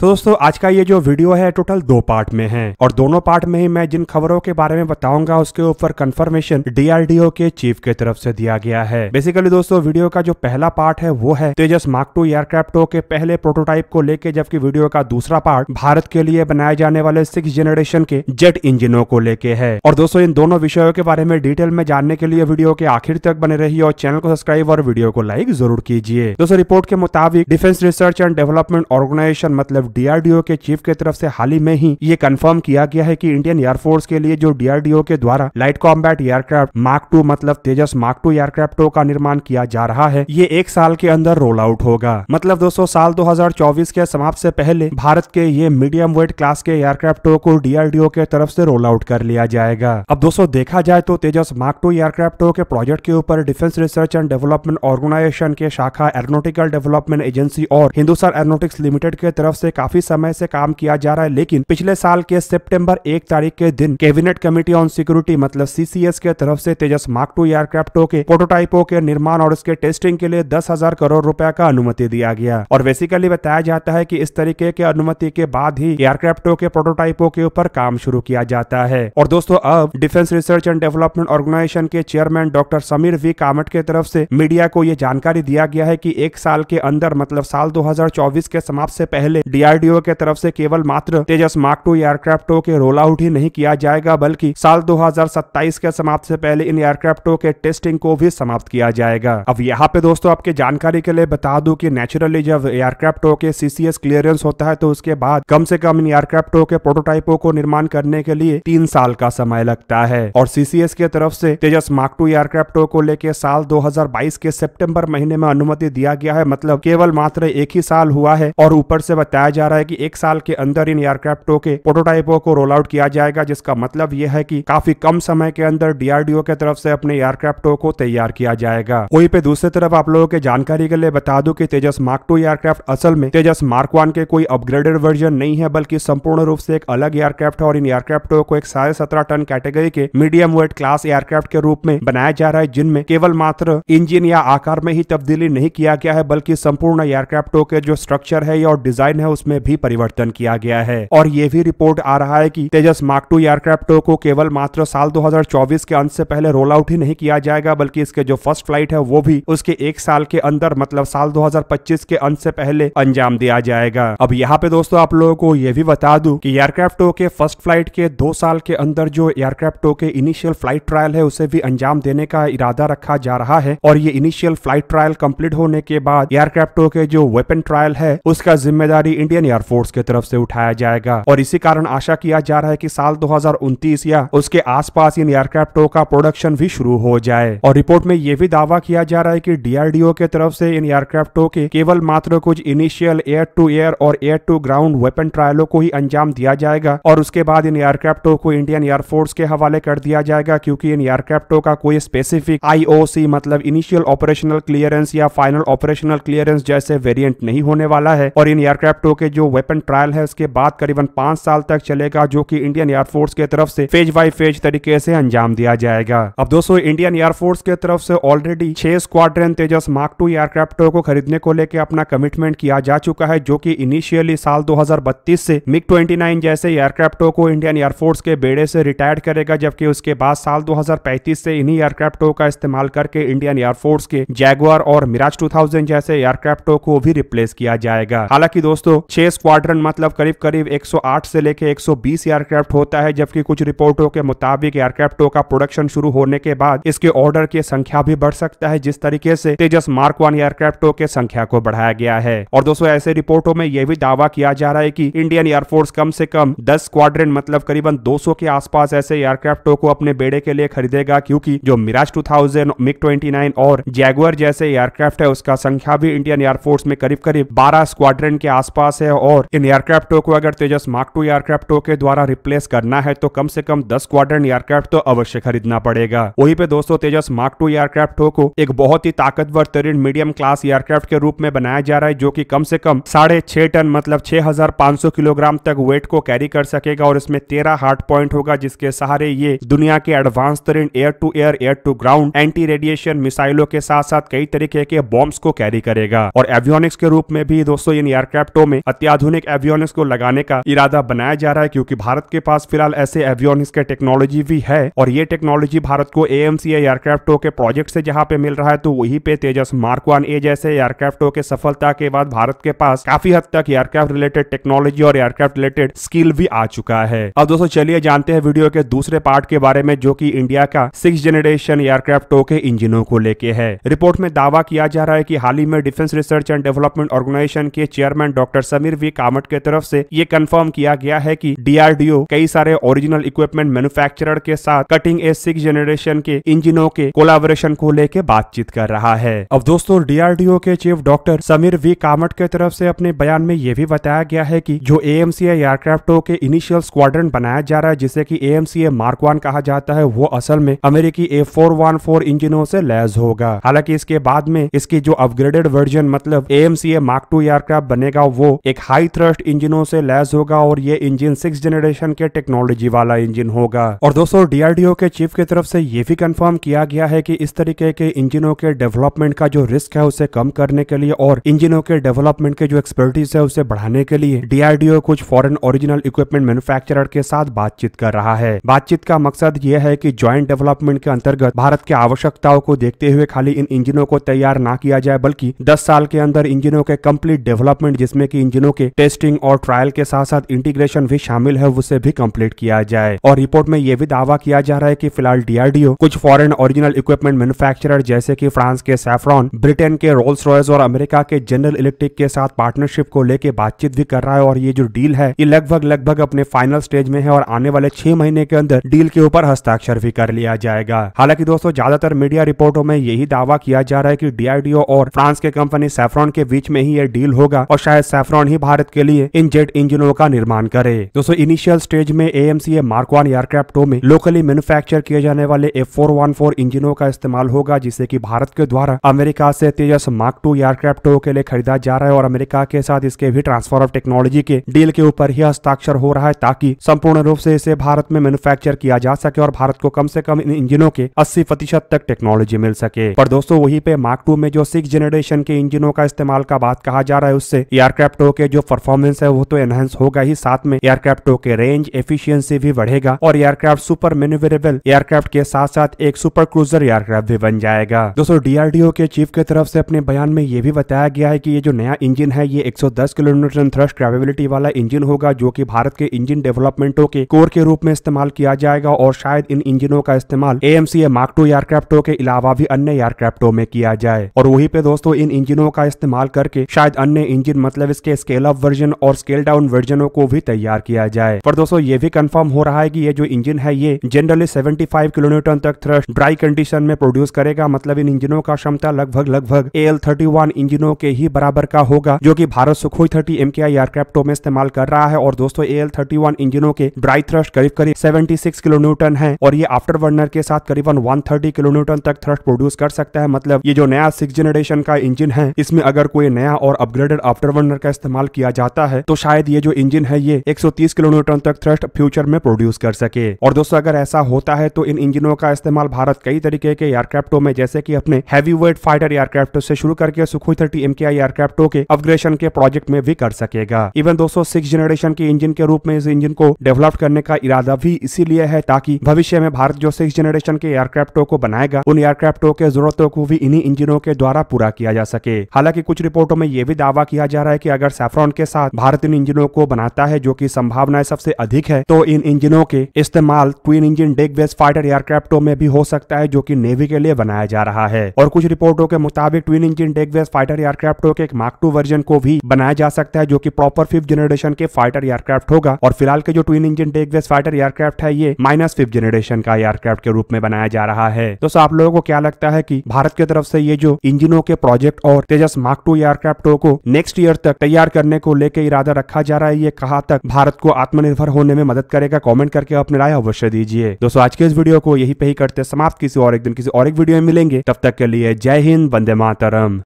तो दोस्तों आज का ये जो वीडियो है टोटल दो पार्ट में है और दोनों पार्ट में ही मैं जिन खबरों के बारे में बताऊंगा उसके ऊपर कंफर्मेशन डीआरडीओ के चीफ के तरफ से दिया गया है बेसिकली दोस्तों वीडियो का जो पहला पार्ट है वो है तेजस मार्क टू एयरक्राफ्टो के पहले प्रोटोटाइप को लेके जबकि वीडियो का दूसरा पार्ट भारत के लिए बनाए जाने वाले सिक्स जनरेशन के जेट इंजिनों को लेके है और दोस्तों इन दोनों विषयों के बारे में डिटेल में जानने के लिए वीडियो के आखिर तक बने रही और चैनल को सब्सक्राइब और वीडियो को लाइक जरूर कीजिए दोस्तों रिपोर्ट के मुताबिक defence research and development organisation मतलब तरफ डीआरडीओ के चीफ के तरफ से हाल ही में ही ये कंफर्म किया गया है कि इंडियन एयरफोर्स के लिए जो डीआरडीओ के द्वारा light combat aircraft mark two मतलब तेजस मार्क टू एयरक्राफ्टो का निर्माण किया जा रहा है ये एक साल के अंदर रोल आउट होगा मतलब दोस्तों साल 2024 के समाप्त से पहले भारत के ये मीडियम वेट क्लास के एयरक्राफ्टों को डीआरडीओ के तरफ से रोल आउट कर लिया जाएगा अब दोस्तों देखा जाए तो तेजस मार्क टू एयरक्राफ्टो के प्रोजेक्ट के ऊपर defence research and development organisation के शाखा एरोनोटिकल डेवलपमेंट एजेंसी और हिंदुस्तान एरोनोटिक्स लिमिटेड के तरफ से काफी समय से काम किया जा रहा है लेकिन पिछले साल के सितंबर एक तारीख के दिन कैबिनेट कमेटी ऑन सिक्योरिटी मतलब सीसीएस के तरफ से तेजस मार्क टू एयरक्राफ्टों के प्रोटोटाइपो के निर्माण और उसके टेस्टिंग के लिए दस हजार करोड़ रुपया का अनुमति दिया गया और बेसिकली बताया जाता है की इस तरीके के अनुमति के बाद ही एयरक्राफ्टों के प्रोटोटाइपो के ऊपर काम शुरू किया जाता है और दोस्तों अब defence research and development organisation के chairman doctor Sameer V Kamat के तरफ से मीडिया को ये जानकारी दिया गया है की एक साल के अंदर मतलब साल 2024 के समाप्त से पहले डी डीआरडीओ के तरफ से केवल मात्र तेजस मार्क टू एयरक्राफ्टों के रोल आउट ही नहीं किया जाएगा बल्कि साल 2027 के समाप्त से पहले इन एयरक्राफ्टों के टेस्टिंग को भी समाप्त किया जाएगा अब यहाँ पे दोस्तों आपके जानकारी के लिए बता दू की नेचुरली जब एयरक्राफ्टों के सीसीएस क्लियरेंस होता है तो उसके बाद कम से कम इन एयरक्राफ्टों के प्रोटोटाइपों को निर्माण करने के लिए तीन साल का समय लगता है और सीसीएस की तरफ से तेजस मार्क टू एयरक्राफ्टों को लेकर साल 2022 के सितंबर महीने में अनुमति दिया गया है मतलब केवल मात्र एक ही साल हुआ है और ऊपर से बताया जा रहा है कि एक साल के अंदर इन एयरक्राफ्टों के प्रोटोटाइपों को रोल आउट किया जाएगा जिसका मतलब यह है कि काफी कम समय के अंदर डीआरडीओ के तरफ से अपने एयरक्राफ्टों को तैयार किया जाएगा वही पे दूसरी तरफ आप लोगों के जानकारी के लिए बता दू की तेजस मार्क टू एयरक्राफ्ट असल में तेजस मार्क वन के कोई अपग्रेडेड वर्जन नहीं है बल्कि संपूर्ण रूप से एक अलग एयरक्राफ्ट है और इन एयरक्राफ्टों को एक साढ़े सत्रह टन कैटेगरी के मीडियम वेट क्लास एयरक्राफ्ट के रूप में बनाया जा रहा है जिनमें केवल मात्र इंजिन या आकार में ही तब्दीली नहीं किया गया है बल्कि संपूर्ण एयरक्राफ्टों के जो स्ट्रक्चर है और डिजाइन है उसमें में भी परिवर्तन किया गया है और ये भी रिपोर्ट आ रहा है कि तेजस मार्क टू एयरक्राफ्ट को केवल मात्र साल 2024 के अंत से पहले रोल आउट ही नहीं किया जाएगा बल्कि इसके जो फर्स्ट फ्लाइट है वो भी उसके एक साल के अंदर मतलब साल 2025 के अंत से पहले अंजाम दिया जाएगा अब यहाँ पे दोस्तों आप लोगों को ये भी बता दू कि एयरक्राफ्ट के फर्स्ट फ्लाइट के दो साल के अंदर जो एयरक्राफ्ट के इनिशियल फ्लाइट ट्रायल है उसे भी अंजाम देने का इरादा रखा जा रहा है और ये इनिशियल फ्लाइट ट्रायल कंप्लीट होने के बाद एयरक्राफ्ट के जो वेपन ट्रायल है उसका जिम्मेदारी इंडियन एयरफोर्स की तरफ से उठाया जाएगा और इसी कारण आशा किया जा रहा है कि साल 2029 या उसके आसपास इन एयरक्राफ्टों का प्रोडक्शन भी शुरू हो जाए और रिपोर्ट में यह भी दावा किया जा रहा है कि डीआरडीओ के तरफ से इन एयरक्राफ्टों के केवल मात्र कुछ इनिशियल एयर टू एयर और एयर टू ग्राउंड वेपन ट्रायलों को ही अंजाम दिया जाएगा और उसके बाद इन एयरक्राफ्टों को इंडियन एयरफोर्स के हवाले कर दिया जाएगा क्योंकि इन एयरक्राफ्टों का कोई स्पेसिफिक आईओसी मतलब इनिशियल ऑपरेशनल क्लियरेंस या फाइनल ऑपरेशनल क्लियरेंस जैसे वेरिएंट नहीं होने वाला है और इन एयरक्राफ्टों के जो वेपन ट्रायल है उसके बाद करीबन पांच साल तक चलेगा जो की इंडियन एयरफोर्स के तरफ से फेज बाई फेज तरीके से अंजाम दिया जाएगा अब दोस्तों इंडियन एयरफोर्स के तरफ से ऑलरेडी छह स्क्वाड्रन तेजस मार्क टू एयरक्राफ्टों को खरीदने को लेकर अपना कमिटमेंट किया जा चुका है जो की इनिशियली साल 2032 से मिग 29 जैसे एयरक्राफ्टों को इंडियन एयरफोर्स के बेड़े से रिटायर्ड करेगा जबकि उसके बाद साल 2035 से इन्हीं एयरक्राफ्टों का इस्तेमाल करके इंडियन एयरफोर्स के जैगुआर और मिराज 2000 जैसे एयरक्राफ्टों को भी रिप्लेस किया जाएगा हालांकि दोस्तों छह स्क्वाड्रन मतलब करीब करीब 108 से लेकर 120 एयरक्राफ्ट होता है जबकि कुछ रिपोर्टों के मुताबिक एयरक्राफ्टों का प्रोडक्शन शुरू होने के बाद इसके ऑर्डर की संख्या भी बढ़ सकता है जिस तरीके से तेजस मार्क वन एयरक्राफ्टों के संख्या को बढ़ाया गया है और दोस्तों ऐसे रिपोर्टों में यह भी दावा किया जा रहा है की इंडियन एयरफोर्स कम से कम दस स्क्वाड्रन मतलब करीबन दो के आसपास ऐसे एयरक्राफ्टों को अपने बेड़े के लिए खरीदेगा क्यूँकी जो मिराज टू मिग ट्वेंटी और जैगुअर जैसे एयरक्राफ्ट है उसका संख्या भी इंडियन एयरफोर्स में करीब करीब 12 स्क्वाड्रन के आसपास पास है और इन एयरक्राफ्ट को अगर तेजस मार्क टू एयरक्राफ्ट के द्वारा रिप्लेस करना है तो कम से कम दस क्वाड्रन एयरक्राफ्ट तो अवश्य खरीदना पड़ेगा वही पे दोस्तों तेजस मार्क टू एयरक्राफ्ट को एक बहुत ही ताकतवर तरीन मीडियम क्लास एयरक्राफ्ट के रूप में बनाया जा रहा है जो की कम से कम साढ़े छह टन मतलब छह हजार सौ किलोग्राम तक वेट को कैरी कर सकेगा और इसमें तेरह हार्ट पॉइंट होगा जिसके सहारे ये दुनिया के एडवांस तरीन air to air air to ground anti radiation मिसाइलों के साथ साथ कई तरीके के बॉम्ब को कैरी करेगा और एवियोनिक्स के रूप में भी दोस्तों इन एयरक्राफ्टों में अत्याधुनिक एवियोनिक्स को लगाने का इरादा बनाया जा रहा है क्योंकि भारत के पास फिलहाल ऐसे एवियोनिक्स के टेक्नोलॉजी भी है और ये टेक्नोलॉजी भारत को सी एयरक्राफ्टो के प्रोजेक्ट से जहाँ पे मिल रहा है तो वही पे तेजस मार्क वन ए जैसे एयरक्राफ्टो के सफलता के बाद भारत के पास काफी हद तक एयरक्राफ्ट रिलेटेड टेक्नोलॉजी और एयरक्राफ्ट रिलेटेड स्किल भी आ चुका है अब दोस्तों चलिए जानते हैं वीडियो के दूसरे पार्ट के बारे में जो की इंडिया का सिक्स जनरेशन एयरक्राफ्टो के इंजिनों को लेके है रिपोर्ट में दावा किया जा रहा है की हाल ही में defence research and development organisation के chairman doctor Sameer V Kamat के तरफ से ये कंफर्म किया गया है कि डीआरडीओ कई सारे ओरिजिनल इक्विपमेंट मैन्युफैक्चरर के साथ कटिंग एज सिक्स जनरेशन के इंजिनों के कोलाबोरेशन को लेकर बातचीत कर रहा है अब दोस्तों डीआरडीओ के chief doctor Sameer V Kamat के तरफ से अपने बयान में ये भी बताया गया है की जो ए एयरक्राफ्टो के इनिशियल स्क्वाड्रन बनाया जा रहा है जिसे की ए मार्क वन कहा जाता है वो असल में अमेरिकी ए फोर वन फोर इंजिनों से लैस होगा हालांकि इसके बाद में इसकी जो अपग्रेडेड वर्जन मतलब A M C A mark two aircraft बनेगा वो एक हाई थ्रस्ट इंजिनों से लैस होगा और ये इंजन सिक्स जनरेशन के टेक्नोलॉजी वाला इंजन होगा और दोस्तों डीआरडीओ के चीफ की तरफ से ये भी कंफर्म किया गया है कि इस तरीके के इंजिनों के डेवलपमेंट का जो रिस्क है उसे कम करने के लिए और इंजिनों के डेवलपमेंट के जो एक्सपर्टीज है उसे बढ़ाने के लिए डीआरडीओ कुछ फॉरन ओरिजिनल इक्विपमेंट मैन्युफेक्चर के साथ बातचीत कर रहा है बातचीत का मकसद यह है की ज्वाइंट डेवलपमेंट के अंतर्गत भारत की आवश्यकताओं को देखते हुए खाली इन इंजिनों को तैयार ना किया जाए बल्कि दस साल के अंदर इंजिनों के कम्प्लीट डेवलपमेंट जिसमे की इंजनों के टेस्टिंग और ट्रायल के साथ साथ इंटीग्रेशन भी शामिल है उसे भी कम्प्लीट किया जाए और रिपोर्ट में यह भी दावा किया जा रहा है की फिलहाल डीआरडीओ कुछ फॉरन ओरिजिनल इक्विपमेंट मैनुफेक्चर जैसे की फ्रांस के सैफ्रॉन ब्रिटेन के रोल्स रॉयस और अमेरिका के जनरल इलेक्ट्रिक के साथ पार्टनरशिप को लेकर बातचीत भी कर रहा है और ये जो डील है ये लगभग लगभग अपने फाइनल स्टेज में है और आने वाले छह महीने के अंदर डील के ऊपर हस्ताक्षर भी कर लिया जाएगा हालांकि दोस्तों ज्यादातर मीडिया रिपोर्टों में यही दावा किया जा रहा है की डीआरडीओ और फ्रांस के कंपनी सैफ्रॉन के बीच में ही ये डील होगा और शायद सैफ्रॉन न्यूट्रॉन ही भारत के लिए इन जेट इंजनों का निर्माण करे दोस्तों इनिशियल स्टेज में ए एम मार्क वन एयरक्राफ्टो में लोकली मैन्युफैक्चर किए जाने वाले एफ फोर वन फोर इंजनों का इस्तेमाल होगा जिसे की भारत के द्वारा अमेरिका से तेजस मार्क टू एयरक्राफ्ट के लिए खरीदा जा रहा है और अमेरिका के साथ इसके भी ट्रांसफर ऑफ टेक्नोलॉजी के डील के ऊपर ही हस्ताक्षर हो रहा है ताकि संपूर्ण रूप से इसे भारत में मैन्युफैक्चर किया जा सके और भारत को कम से कम इन इंजनों के 80 प्रतिशत तक टेक्नोलॉजी मिल सके पर दोस्तों वहीं पे मार्क टू में जो सिक्स जनरेशन के इंजनों का इस्तेमाल का बात कहा जा रहा है उससे एयरक्राफ्ट के जो परफॉर्मेंस है वो तो एनहेंस होगा ही साथ में एयरक्राफ्टो के रेंज एफिशिएंसी भी बढ़ेगा और एयरक्राफ्ट सुपर मेन्यूवरेबल एयरक्राफ्ट के साथ साथ एक सुपर क्रूजर एयरक्राफ्ट भी बन जाएगा दोस्तों डीआरडीओ के चीफ की तरफ से अपने बयान में ये भी बताया गया है की ये जो नया इंजिन है ये एक किलोमीटर थ्रस्ट ग्रेविलिटी वाला इंजिन होगा जो की भारत के इंजन डेवलपमेंटो के कोर के रूप में इस्तेमाल किया जाएगा और शायद इन इंजिनों का इस्तेमाल A M C mark two एयरक्राफ्टों के अलावा भी अन्य एयरक्राफ्टों में किया जाए और वहीं पे दोस्तों इन इंजिनों का इस्तेमाल करके शायद अन्य इंजिन मतलब इसके स्केल अप वर्जन और स्केल डाउन वर्जनों को भी तैयार किया जाए पर दोस्तों ये भी कंफर्म हो रहा है कि ये जो इंजन है ये जनरली 75 किलोमीटर तक थ्रस्ट ड्राई कंडीशन में प्रोड्यूस करेगा मतलब इन इंजनों का क्षमता लगभग लगभग एल थर्टी इंजनों के ही बराबर का होगा जो की भारत सुखोई थर्टी एम के एयरक्राफ्टों में इस्तेमाल कर रहा है और दोस्तों एल थर्टी इंजनों के ड्राई थ्रस्ट करीब करीब सेवेंटी किलोन्यूटन है और ये आफ्टर वर्नर के साथ करीबन वन किलोन्यूटन तक थ्रस्ट प्रोड्यूस कर सकता है मतलब ये जो नया सिक्स जनरेशन का इंजन है इसमें अगर कोई नया और अपग्रेडेड आफ्टर वर्नर का इस्तेमाल इस्तेमाल किया जाता है तो शायद ये जो इंजन है ये 130 किलोमीटर तक थ्रस्ट फ्यूचर में प्रोड्यूस कर सके और दोस्तों अगर ऐसा होता है तो इन इंजनों का इस्तेमाल भारत कई तरीके के एयरक्राफ्टों में जैसे की अपने हैवी वेट फाइटर एयरक्राफ्टों से शुरू करके सुखोई थर्टी एम के एयरक्राफ्टों के अपग्रेशन के प्रोजेक्ट में भी कर सकेगा इवन दोस्तों सिक्स जनरेशन के इंजन के रूप में इस इंजन को डेवलप करने का इरादा भी इसीलिए है ताकि भविष्य में भारत जो सिक्स जनरेशन के एयरक्राफ्टों को बनाएगा उन एयरक्राफ्टों के जरूरतों को भी इन्हीं इंजनों के द्वारा पूरा किया जा सके हालांकि कुछ रिपोर्टों में यह भी दावा किया जा रहा है की अगर सेफ्रॉन के साथ भारत इन इंजनों को बनाता है जो की संभावनाएं सबसे अधिक है तो इन इंजनों के इस्तेमाल twin engine deck base fighter एयरक्राफ्टों में भी हो सकता है जो की नेवी के लिए बनाया जा रहा है और कुछ रिपोर्टों के मुताबिक twin engine deck base fighter एयरक्राफ्टों के एक मार्क टू वर्जन को भी बनाया जा सकता है जो की प्रॉपर फिफ्थ जनरेशन के फाइटर एयरक्राफ्ट होगा और फिलहाल के जो twin engine deck base fighter aircraft है ये माइनस फिफ्थ जनरेशन का एयरक्राफ्ट के रूप में बनाया जा रहा है दोस्तों आप लोगों को क्या लगता है की भारत की तरफ से ये जो इंजनों के प्रोजेक्ट और तेजस मार्क टू एयरक्राफ्टों को नेक्स्ट ईयर तक तैयार स्वीकार करने को लेकर इरादा रखा जा रहा है ये कहा तक भारत को आत्मनिर्भर होने में मदद करेगा कॉमेंट करके अपनी राय अवश्य दीजिए दोस्तों आज के इस वीडियो को यही पे ही करते समाप्त किसी और एक दिन किसी और एक वीडियो में मिलेंगे तब तक के लिए जय हिंद वंदे मातरम